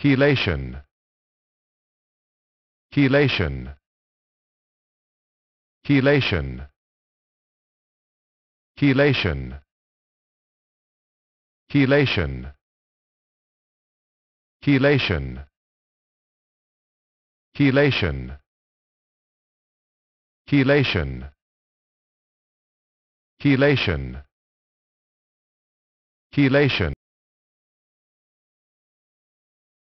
Helation. Helation. Helation. Helation. Helation. Helation. Helation. Helation. Helation. Helation.